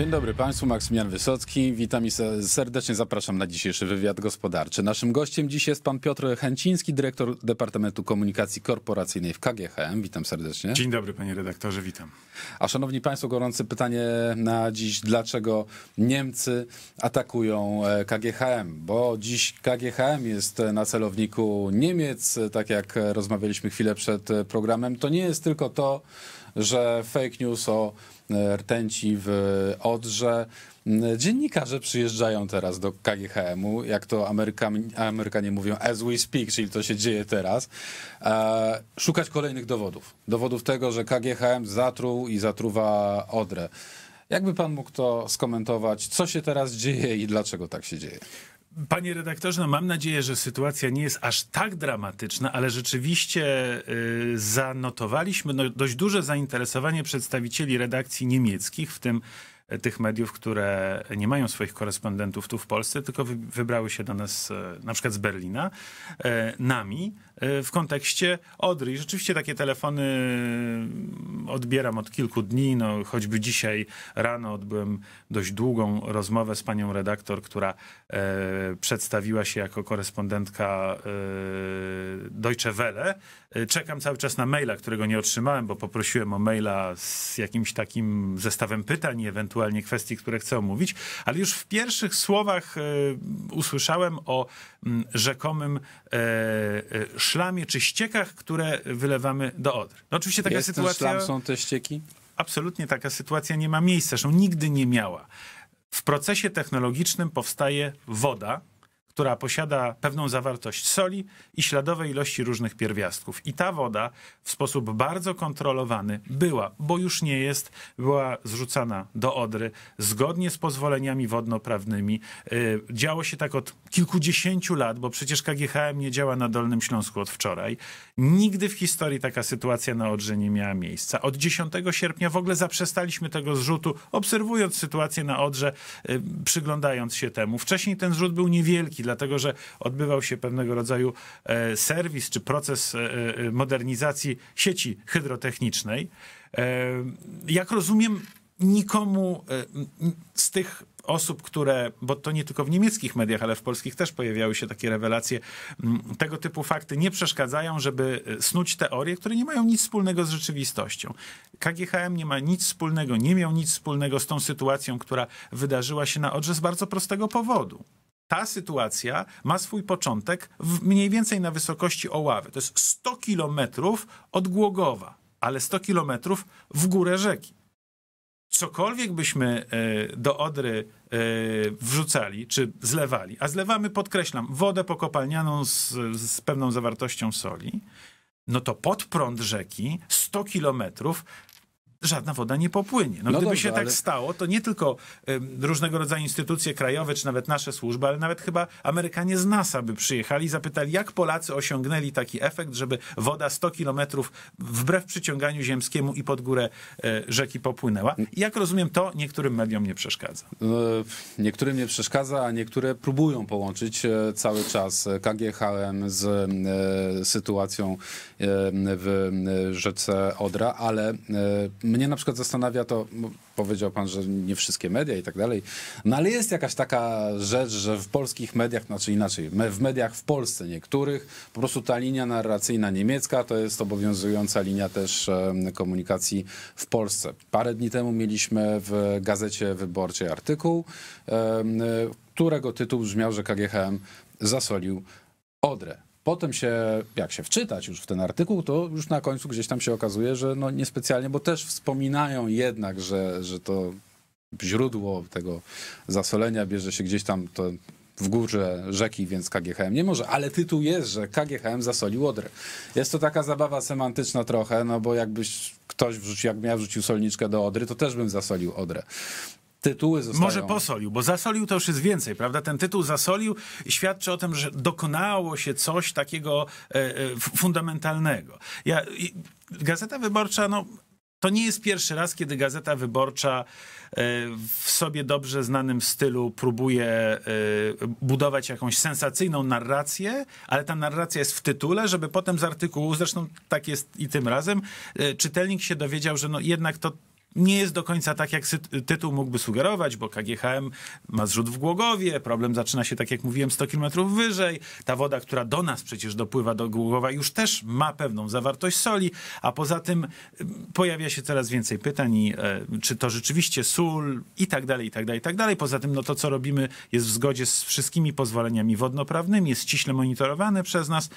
Dzień dobry Państwu, Maksymian Wysocki. Witam i serdecznie zapraszam na dzisiejszy wywiad gospodarczy. Naszym gościem dziś jest pan Piotr Chęciński, dyrektor Departamentu Komunikacji Korporacyjnej w KGHM. Witam serdecznie. Dzień dobry panie redaktorze, witam. A szanowni państwo, gorące pytanie na dziś, dlaczego Niemcy atakują e, KGHM? Bo dziś KGHM jest e, na celowniku Niemiec, tak jak e, rozmawialiśmy chwilę przed programem. To nie jest tylko to, że fake news o rtęci w Odrze. Dziennikarze przyjeżdżają teraz do KGHM-u, jak to Amerykanie, Amerykanie mówią, as we speak, czyli to się dzieje teraz, e, szukać kolejnych dowodów. Dowodów tego, że KGHM zatruł i zatruwa Odrę. Jakby pan mógł to skomentować, co się teraz dzieje i dlaczego tak się dzieje? Panie redaktorze, no mam nadzieję, że sytuacja nie jest aż tak dramatyczna, ale rzeczywiście y, zanotowaliśmy no, dość duże zainteresowanie przedstawicieli redakcji niemieckich, w tym tych mediów, które nie mają swoich korespondentów tu w Polsce, tylko wybrały się do nas e, na przykład z Berlina, e, nami e, w kontekście Odry. I rzeczywiście takie telefony mm, odbieram od kilku dni, no choćby dzisiaj rano odbyłem dość długą rozmowę z panią redaktor, która przedstawiła się jako korespondentka Deutsche Welle. Czekam cały czas na maila, którego nie otrzymałem, bo poprosiłem o maila z jakimś takim zestawem pytań i ewentualnie ewentualnie kwestii, które chcę omówić, ale już w pierwszych słowach e, usłyszałem o mm, rzekomym e, e, szlamie czy ściekach, które wylewamy do Odry. No oczywiście taka Jest sytuacja... Ten szlam, są te ścieki? Absolutnie taka sytuacja nie ma miejsca, zresztą nigdy nie miała. W procesie technologicznym powstaje woda, która posiada pewną zawartość soli i śladowe ilości różnych pierwiastków. I ta woda w sposób bardzo kontrolowany była, bo już nie jest, była zrzucana do Odry zgodnie z pozwoleniami wodnoprawnymi. Y, działo się tak od kilkudziesięciu lat, bo przecież KGHM nie działa na Dolnym Śląsku od wczoraj. Nigdy w historii taka sytuacja na Odrze nie miała miejsca. Od 10 sierpnia w ogóle zaprzestaliśmy tego zrzutu, obserwując sytuację na Odrze, y, przyglądając się temu. Wcześniej ten zrzut był niewielki, dlatego że odbywał się pewnego rodzaju e, serwis czy proces e, e, modernizacji sieci hydrotechnicznej. Jak rozumiem, nikomu z tych osób, które, bo to nie tylko w niemieckich mediach, ale w polskich też pojawiały się takie rewelacje, tego typu fakty nie przeszkadzają, żeby snuć teorie, które nie mają nic wspólnego z rzeczywistością. KGHM nie ma nic wspólnego, nie miał nic wspólnego z tą sytuacją, która wydarzyła się na Odrze z bardzo prostego powodu ta sytuacja ma swój początek mniej więcej na wysokości Oławy. To jest 100 kilometrów od Głogowa, ale 100 kilometrów w górę rzeki. Cokolwiek byśmy e, do Odry e, wrzucali czy zlewali, a zlewamy, podkreślam, wodę pokopalnianą z, z pewną zawartością soli, no to pod prąd rzeki 100 kilometrów żadna woda nie popłynie. No, no gdyby dobrze, się tak ale... stało, to nie tylko różnego rodzaju instytucje krajowe, czy nawet nasze służby, ale nawet chyba Amerykanie z NASA by przyjechali i zapytali, jak Polacy osiągnęli taki efekt, żeby woda 100 kilometrów wbrew przyciąganiu ziemskiemu i pod górę y, rzeki popłynęła. Mm. jak rozumiem, to niektórym mediom nie przeszkadza. E, niektórym nie przeszkadza, a niektóre próbują połączyć e, cały czas KGHM z sytuacją w rzece Odra, ale mnie na przykład zastanawia to, powiedział pan, że nie wszystkie media i tak dalej, no ale jest jakaś taka rzecz, że w polskich mediach, znaczy inaczej, w mediach w Polsce niektórych, po prostu ta linia narracyjna niemiecka to jest obowiązująca linia też komunikacji w Polsce. Parę dni temu mieliśmy w Gazecie Wyborczej artykuł, e, którego tytuł brzmiał, że KGHM zasolił Odrę. Potem się, jak się wczytać już w ten artykuł, to już na końcu gdzieś tam się okazuje, że no niespecjalnie, bo też wspominają jednak, że, że to źródło tego zasolenia bierze się gdzieś tam to w górze rzeki, więc KGHM nie może, ale tytuł jest, że KGHM zasolił Odrę. Jest to taka zabawa semantyczna trochę, no bo jakbyś ktoś wrzucił, jak ja wrzucił solniczkę do Odry, to też bym zasolił Odrę tytuły zostają. Może posolił, bo zasolił to już jest więcej, prawda? Ten tytuł zasolił i świadczy o tym, że dokonało się coś takiego e, e, fundamentalnego. Ja, Gazeta Wyborcza, no, to nie jest pierwszy raz, kiedy Gazeta Wyborcza e, w sobie dobrze znanym stylu próbuje budować jakąś sensacyjną narrację, ale ta narracja jest w tytule, żeby potem z artykułu, zresztą tak jest i tym razem, czytelnik się dowiedział, że no jednak to nie jest do końca tak, jak tytuł mógłby sugerować, bo KGHM ma zrzut w Głogowie, problem zaczyna się, tak jak mówiłem, 100 km wyżej, ta woda, która do nas przecież dopływa do Głogowa, już też ma pewną zawartość soli, a poza tym mm, pojawia się coraz więcej pytań, e, czy to rzeczywiście sól i tak dalej, i tak dalej, i tak dalej. Poza tym, no to, co robimy, jest w zgodzie z wszystkimi pozwoleniami wodnoprawnymi, jest ściśle monitorowane przez nas.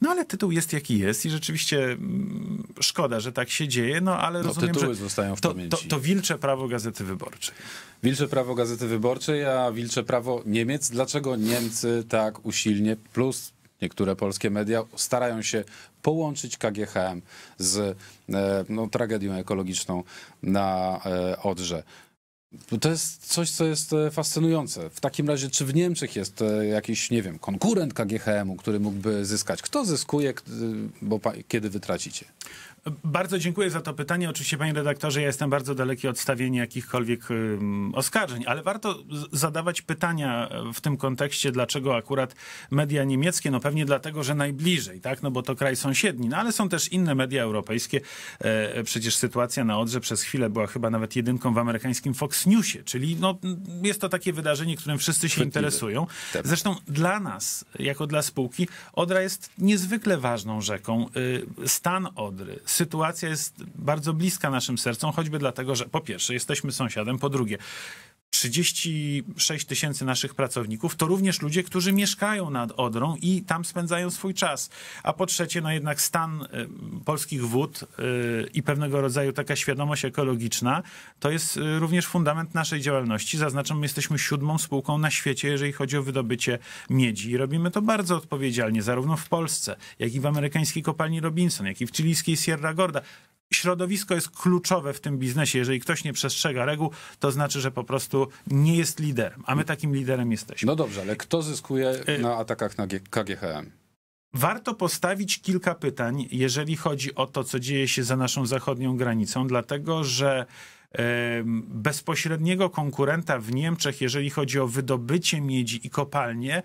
No ale tytuł jest jaki jest i rzeczywiście mm, szkoda, że tak się dzieje, no ale no, rozumiem, tytuły że zostają w to, pamięci. To, to wilcze prawo Gazety Wyborczej. Wilcze prawo Gazety Wyborczej, a wilcze prawo Niemiec. Dlaczego Niemcy tak usilnie, plus niektóre polskie media starają się połączyć KGHM z e, no, tragedią ekologiczną na e, Odrze. To jest coś, co jest e, fascynujące. W takim razie, czy w Niemczech jest jakiś, nie wiem, konkurent KGHM-u, który mógłby zyskać? Kto zyskuje, bo kiedy wytracicie? Bardzo dziękuję za to pytanie. Oczywiście, panie redaktorze, ja jestem bardzo daleki od stawienia jakichkolwiek oskarżeń, ale warto zadawać pytania e, w tym kontekście, dlaczego akurat media niemieckie, no pewnie dlatego, że najbliżej, tak, no bo to kraj sąsiedni, no ale są też inne media europejskie. E, e, przecież sytuacja na Odrze przez chwilę była chyba nawet jedynką w amerykańskim Fox Newsie, czyli no, jest to takie wydarzenie, którym wszyscy się Chwytliwe. interesują. Tak. Zresztą dla nas, jako dla spółki, Odra jest niezwykle ważną rzeką. Y, stan Od. Odry. Sytuacja jest bardzo bliska naszym sercom, choćby dlatego, że po pierwsze jesteśmy sąsiadem, po drugie 36 tysięcy naszych pracowników to również ludzie, którzy mieszkają nad Odrą i tam spędzają swój czas. A po trzecie, no jednak stan y, polskich wód y, i pewnego rodzaju taka świadomość ekologiczna to jest y, również fundament naszej działalności. Zaznaczam, jesteśmy siódmą spółką na świecie, jeżeli chodzi o wydobycie miedzi i robimy to bardzo odpowiedzialnie, zarówno w Polsce, jak i w amerykańskiej kopalni Robinson, jak i w chilijskiej Sierra Gorda środowisko jest kluczowe w tym biznesie. Jeżeli ktoś nie przestrzega reguł, to znaczy, że po prostu nie jest liderem, a my takim liderem jesteśmy. No dobrze, ale kto zyskuje y, na atakach na KGHM? Warto postawić kilka pytań, jeżeli chodzi o to, co dzieje się za naszą zachodnią granicą, dlatego że bezpośredniego konkurenta w Niemczech, jeżeli chodzi o wydobycie miedzi i kopalnie,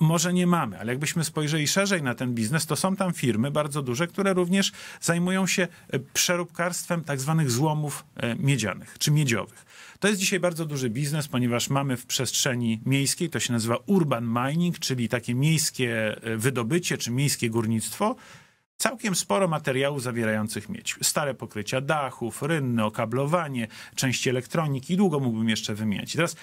może nie mamy, ale jakbyśmy spojrzeli szerzej na ten biznes, to są tam firmy bardzo duże, które również zajmują się e, przeróbkarstwem tak zwanych złomów e, miedzianych czy miedziowych. To jest dzisiaj bardzo duży biznes, ponieważ mamy w przestrzeni miejskiej, to się nazywa urban mining, czyli takie miejskie e, wydobycie czy miejskie górnictwo, całkiem sporo materiałów zawierających miedź. Stare pokrycia dachów, rynny, okablowanie, części elektroniki, długo mógłbym jeszcze wymieniać. I teraz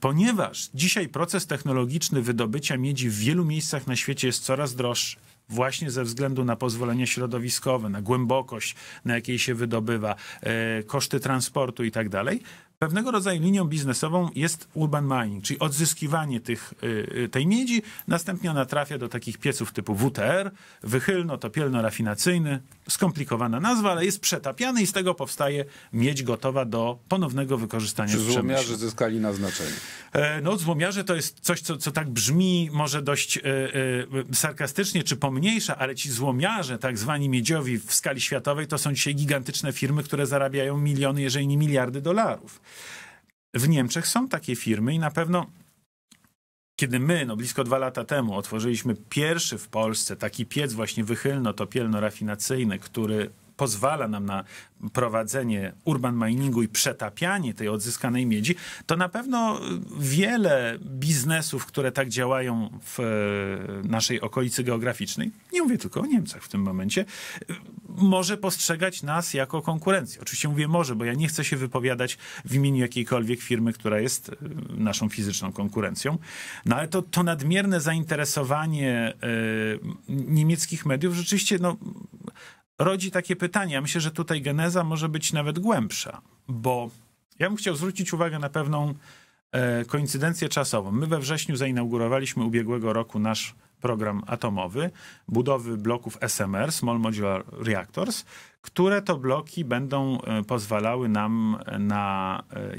Ponieważ dzisiaj proces technologiczny wydobycia miedzi w wielu miejscach na świecie jest coraz droższy, właśnie ze względu na pozwolenia środowiskowe, na głębokość, na jakiej się wydobywa, e, koszty transportu i tak dalej, pewnego rodzaju linią biznesową jest urban mining, czyli odzyskiwanie tych, y, y, tej miedzi, następnie ona trafia do takich pieców typu WTR, wychylno-topielno-rafinacyjny, skomplikowana nazwa, ale jest przetapiany i z tego powstaje miedź gotowa do ponownego wykorzystania Czy złomiarze zyskali na znaczeniu? E, no, złomiarze to jest coś, co, co tak brzmi może dość e, e, sarkastycznie, czy pomniejsza, ale ci złomiarze, tak zwani miedziowi w skali światowej, to są dzisiaj gigantyczne firmy, które zarabiają miliony, jeżeli nie miliardy dolarów. W Niemczech są takie firmy i na pewno kiedy my, no blisko dwa lata temu, otworzyliśmy pierwszy w Polsce taki piec właśnie wychylno-topielno-rafinacyjny, który pozwala nam na prowadzenie urban miningu i przetapianie tej odzyskanej miedzi, to na pewno wiele biznesów, które tak działają w e, naszej okolicy geograficznej, nie mówię tylko o Niemcach w tym momencie, może postrzegać nas jako konkurencję. Oczywiście mówię może, bo ja nie chcę się wypowiadać w imieniu jakiejkolwiek firmy, która jest e, naszą fizyczną konkurencją. No ale to, to nadmierne zainteresowanie e, niemieckich mediów rzeczywiście no, rodzi takie pytania. Myślę, że tutaj geneza może być nawet głębsza, bo ja bym chciał zwrócić uwagę na pewną e, koincydencję czasową. My we wrześniu zainaugurowaliśmy ubiegłego roku nasz program atomowy budowy bloków SMR, Small Modular Reactors, które to bloki będą e, pozwalały nam na e,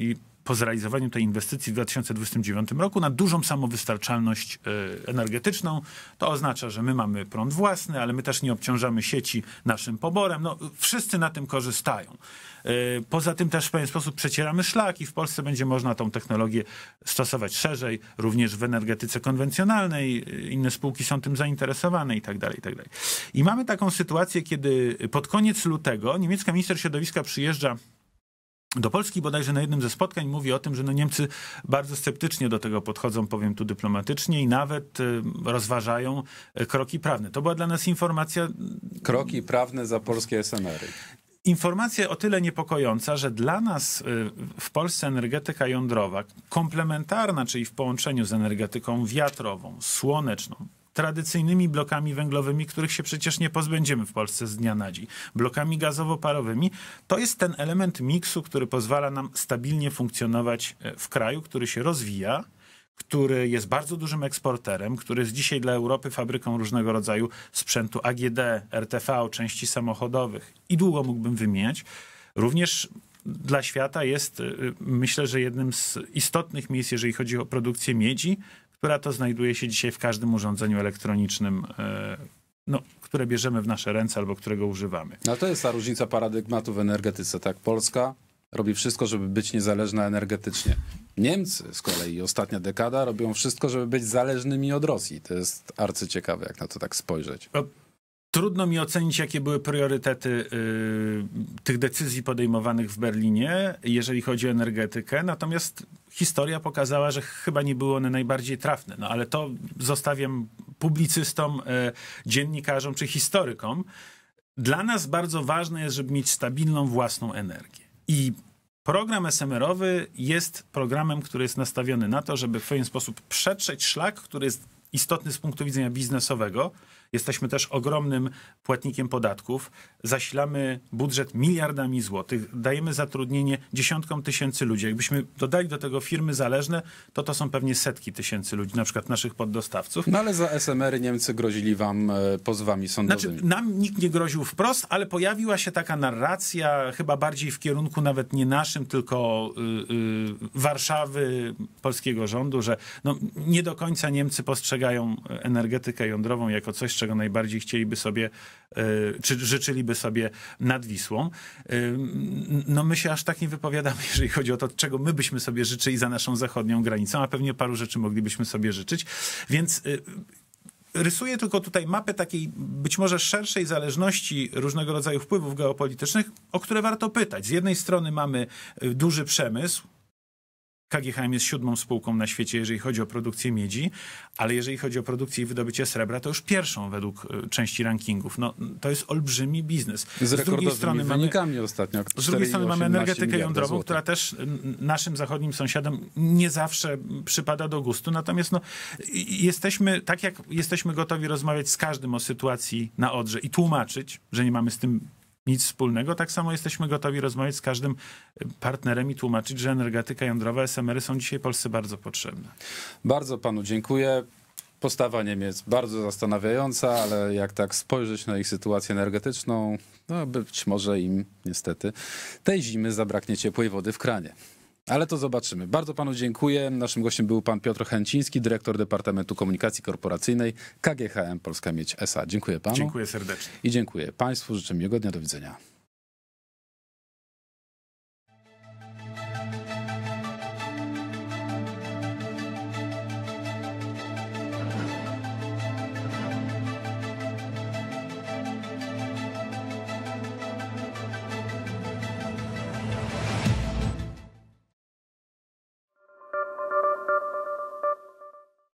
po zrealizowaniu tej inwestycji w 2029 roku na dużą samowystarczalność e, energetyczną. To oznacza, że my mamy prąd własny, ale my też nie obciążamy sieci naszym poborem. No, wszyscy na tym korzystają. E, poza tym też w pewien sposób przecieramy szlak i w Polsce będzie można tą technologię stosować szerzej, również w energetyce konwencjonalnej. E, inne spółki są tym zainteresowane i tak dalej, i tak dalej. I mamy taką sytuację, kiedy pod koniec lutego niemiecka minister środowiska przyjeżdża do Polski bodajże na jednym ze spotkań mówi o tym, że no Niemcy bardzo sceptycznie do tego podchodzą, powiem tu dyplomatycznie, i nawet y, rozważają y, kroki prawne. To była dla nas informacja. Kroki prawne za polskie SMR. -y. Informacja o tyle niepokojąca, że dla nas y, w Polsce energetyka jądrowa komplementarna, czyli w połączeniu z energetyką wiatrową, słoneczną, tradycyjnymi blokami węglowymi, których się przecież nie pozbędziemy w Polsce z dnia na dzień, blokami gazowo-parowymi, to jest ten element miksu, który pozwala nam stabilnie funkcjonować e, w kraju, który się rozwija, który jest bardzo dużym eksporterem, który jest dzisiaj dla Europy fabryką różnego rodzaju sprzętu AGD, RTV, części samochodowych i długo mógłbym wymieniać. Również dla świata jest, e, e, myślę, że jednym z istotnych miejsc, jeżeli chodzi o produkcję miedzi, która to znajduje się dzisiaj w każdym urządzeniu elektronicznym, e, no, które bierzemy w nasze ręce albo którego używamy. No to jest ta różnica paradygmatu w energetyce, tak? Polska robi wszystko, żeby być niezależna energetycznie. Niemcy z kolei ostatnia dekada robią wszystko, żeby być zależnymi od Rosji. To jest arcyciekawe, jak na to tak spojrzeć. trudno mi ocenić, jakie były priorytety yy, tych decyzji podejmowanych w Berlinie, jeżeli chodzi o energetykę. Natomiast historia pokazała, że chyba nie były one najbardziej trafne. No ale to zostawiam publicystom, e, dziennikarzom czy historykom. Dla nas bardzo ważne jest, żeby mieć stabilną własną energię. I program SMR-owy jest programem, który jest nastawiony na to, żeby w pewien sposób przetrzeć szlak, który jest istotny z punktu widzenia biznesowego. Jesteśmy też ogromnym płatnikiem podatków. Zasilamy budżet miliardami złotych. Dajemy zatrudnienie dziesiątkom tysięcy ludzi. Jakbyśmy dodali do tego firmy zależne, to to są pewnie setki tysięcy ludzi, na przykład naszych poddostawców. No ale za SMR-y Niemcy grozili wam e, pozwami sądowymi. Znaczy, nam nikt nie groził wprost, ale pojawiła się taka narracja, chyba bardziej w kierunku nawet nie naszym, tylko y, y, Warszawy, polskiego rządu, że no, nie do końca Niemcy postrzegają postrzegają energetykę jądrową jako coś, czego najbardziej chcieliby sobie, e, czy życzyliby sobie nad Wisłą. E, no my się aż tak nie wypowiadamy, jeżeli chodzi o to, czego my byśmy sobie życzyli za naszą zachodnią granicą, a pewnie paru rzeczy moglibyśmy sobie życzyć. Więc e, rysuję tylko tutaj mapę takiej być może szerszej zależności różnego rodzaju wpływów geopolitycznych, o które warto pytać. Z jednej strony mamy duży przemysł, KGHM jest siódmą spółką na świecie, jeżeli chodzi o produkcję miedzi, ale jeżeli chodzi o produkcję i wydobycie srebra, to już pierwszą według y, części rankingów. No, to jest olbrzymi biznes. Z, z drugiej strony mamy, ostatnio. Z drugiej strony mamy energetykę jądrową, złotych. która też naszym zachodnim sąsiadom nie zawsze przypada do gustu. Natomiast no, jesteśmy, tak jak jesteśmy gotowi rozmawiać z każdym o sytuacji na Odrze i tłumaczyć, że nie mamy z tym nic wspólnego. Tak samo jesteśmy gotowi rozmawiać z każdym partnerem i tłumaczyć, że energetyka jądrowa, SMR-y są dzisiaj Polsce bardzo potrzebne. Bardzo panu dziękuję. Postawa Niemiec bardzo zastanawiająca, ale jak tak spojrzeć na ich sytuację energetyczną, no być może im niestety tej zimy zabraknie ciepłej wody w kranie. Ale to zobaczymy. Bardzo panu dziękuję. Naszym gościem był pan Piotr Chęciński, dyrektor Departamentu Komunikacji Korporacyjnej KGHM Polska Mieć SA. Dziękuję panu. Dziękuję serdecznie. I dziękuję państwu. Życzę miłego dnia. Do widzenia.